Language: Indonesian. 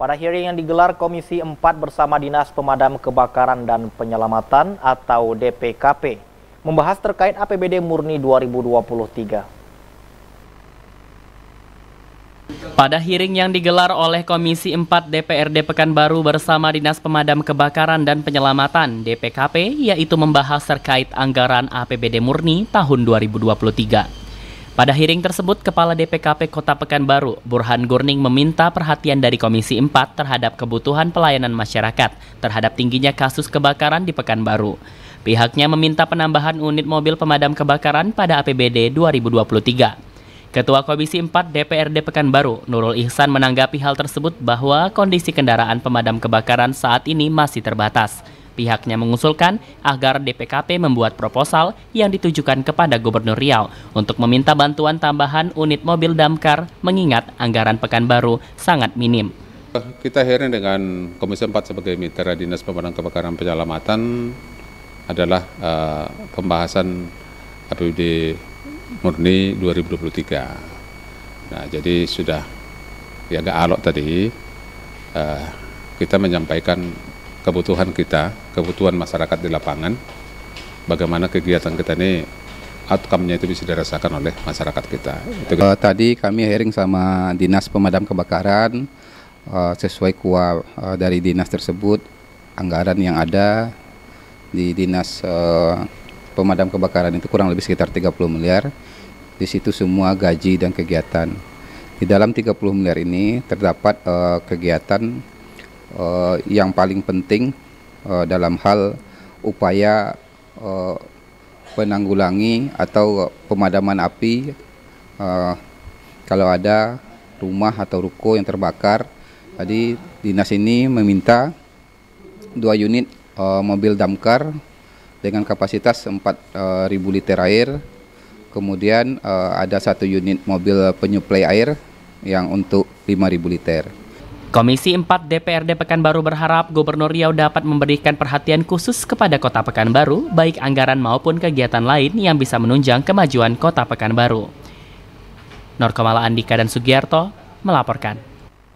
Pada hearing yang digelar Komisi 4 bersama Dinas Pemadam Kebakaran dan Penyelamatan atau DPKP, membahas terkait APBD Murni 2023. Pada hearing yang digelar oleh Komisi 4 DPRD Pekanbaru bersama Dinas Pemadam Kebakaran dan Penyelamatan DPKP, yaitu membahas terkait anggaran APBD Murni tahun 2023. Pada hiring tersebut, Kepala DPKP Kota Pekanbaru, Burhan Gurning meminta perhatian dari Komisi 4 terhadap kebutuhan pelayanan masyarakat terhadap tingginya kasus kebakaran di Pekanbaru. Pihaknya meminta penambahan unit mobil pemadam kebakaran pada APBD 2023. Ketua Komisi 4 DPRD Pekanbaru, Nurul Ihsan menanggapi hal tersebut bahwa kondisi kendaraan pemadam kebakaran saat ini masih terbatas. Pihaknya mengusulkan agar DPKP membuat proposal yang ditujukan kepada Gubernur Riau untuk meminta bantuan tambahan unit mobil damkar mengingat anggaran Pekanbaru sangat minim. Kita heran dengan Komisi 4 sebagai mitra Dinas Pemadam Kebakaran Penyelamatan adalah uh, pembahasan APBD murni 2023. Nah, jadi sudah ya agak alok tadi uh, kita menyampaikan kebutuhan kita, kebutuhan masyarakat di lapangan, bagaimana kegiatan kita ini outcome-nya itu bisa dirasakan oleh masyarakat kita. Itu. Uh, tadi kami hearing sama dinas pemadam kebakaran uh, sesuai kuah uh, dari dinas tersebut anggaran yang ada di dinas uh, pemadam kebakaran itu kurang lebih sekitar 30 miliar. Di situ semua gaji dan kegiatan. Di dalam 30 miliar ini terdapat uh, kegiatan uh, yang paling penting uh, dalam hal upaya uh, penanggulangi atau pemadaman api uh, kalau ada rumah atau ruko yang terbakar. tadi dinas ini meminta dua unit uh, mobil damkar dengan kapasitas 4.000 uh, liter air. Kemudian uh, ada satu unit mobil penyuplai air yang untuk 5.000 liter. Komisi 4 DPRD Pekanbaru berharap Gubernur Riau dapat memberikan perhatian khusus kepada Kota Pekanbaru, baik anggaran maupun kegiatan lain yang bisa menunjang kemajuan Kota Pekanbaru. Norkomala Andika dan Sugiarto melaporkan.